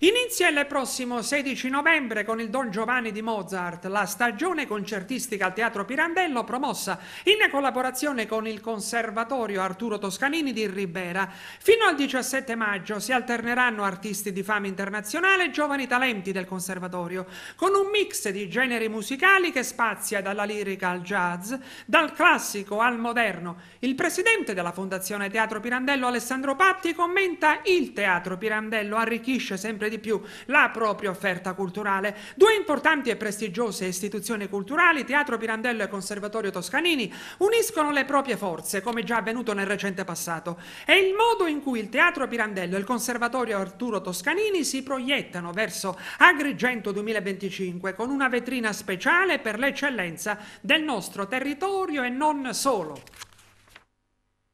Inizia il prossimo 16 novembre con il Don Giovanni di Mozart, la stagione concertistica al Teatro Pirandello promossa in collaborazione con il Conservatorio Arturo Toscanini di Ribera. Fino al 17 maggio si alterneranno artisti di fama internazionale e giovani talenti del Conservatorio, con un mix di generi musicali che spazia dalla lirica al jazz, dal classico al moderno. Il presidente della Fondazione Teatro Pirandello Alessandro Patti commenta il Teatro Pirandello arricchisce sempre sempre di più la propria offerta culturale. Due importanti e prestigiose istituzioni culturali, Teatro Pirandello e Conservatorio Toscanini, uniscono le proprie forze, come già avvenuto nel recente passato. È il modo in cui il Teatro Pirandello e il Conservatorio Arturo Toscanini si proiettano verso Agrigento 2025 con una vetrina speciale per l'eccellenza del nostro territorio e non solo.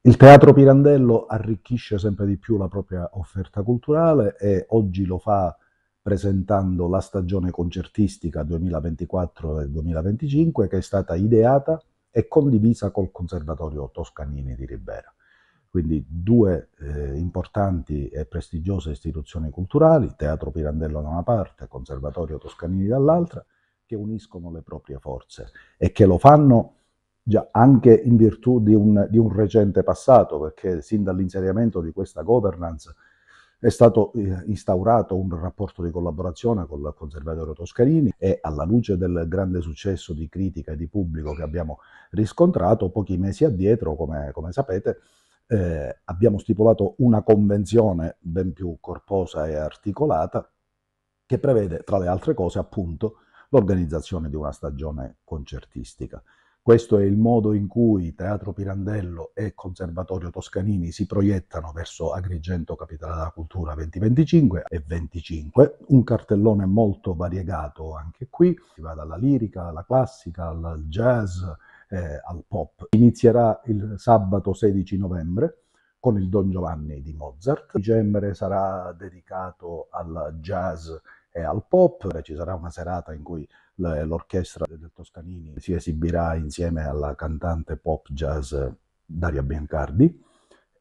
Il Teatro Pirandello arricchisce sempre di più la propria offerta culturale e oggi lo fa presentando la stagione concertistica 2024 e 2025 che è stata ideata e condivisa col Conservatorio Toscanini di Ribera. Quindi due eh, importanti e prestigiose istituzioni culturali, Teatro Pirandello da una parte, e Conservatorio Toscanini dall'altra, che uniscono le proprie forze e che lo fanno Già, anche in virtù di un, di un recente passato, perché sin dall'insediamento di questa governance è stato eh, instaurato un rapporto di collaborazione con il conservatorio Toscarini e alla luce del grande successo di critica e di pubblico che abbiamo riscontrato pochi mesi addietro, come, come sapete, eh, abbiamo stipulato una convenzione ben più corposa e articolata che prevede, tra le altre cose, appunto, l'organizzazione di una stagione concertistica. Questo è il modo in cui Teatro Pirandello e Conservatorio Toscanini si proiettano verso Agrigento Capitale della Cultura 2025 e 25. Un cartellone molto variegato anche qui, si va dalla lirica alla classica, al jazz, eh, al pop. Inizierà il sabato 16 novembre con il Don Giovanni di Mozart. Dicembre sarà dedicato al jazz e al pop. Ci sarà una serata in cui l'orchestra del Toscanini si esibirà insieme alla cantante pop jazz Daria Biancardi.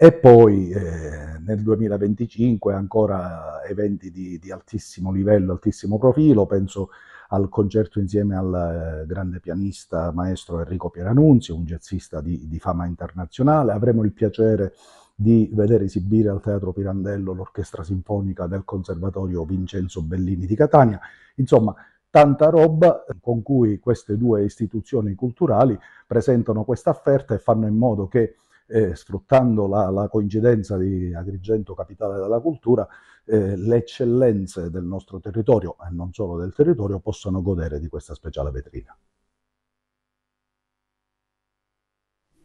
E poi eh, nel 2025 ancora eventi di, di, altissimo livello, altissimo profilo, penso al concerto insieme al eh, grande pianista maestro Enrico Pieranunzio, un jazzista di, di fama internazionale. Avremo il piacere di vedere esibire al Teatro Pirandello l'Orchestra Sinfonica del Conservatorio Vincenzo Bellini di Catania. Insomma, tanta roba con cui queste due istituzioni culturali presentano questa offerta e fanno in modo che eh, sfruttando la, la, coincidenza di Agrigento capitale della cultura, eh, le eccellenze del nostro territorio e non solo del territorio possano godere di questa speciale vetrina.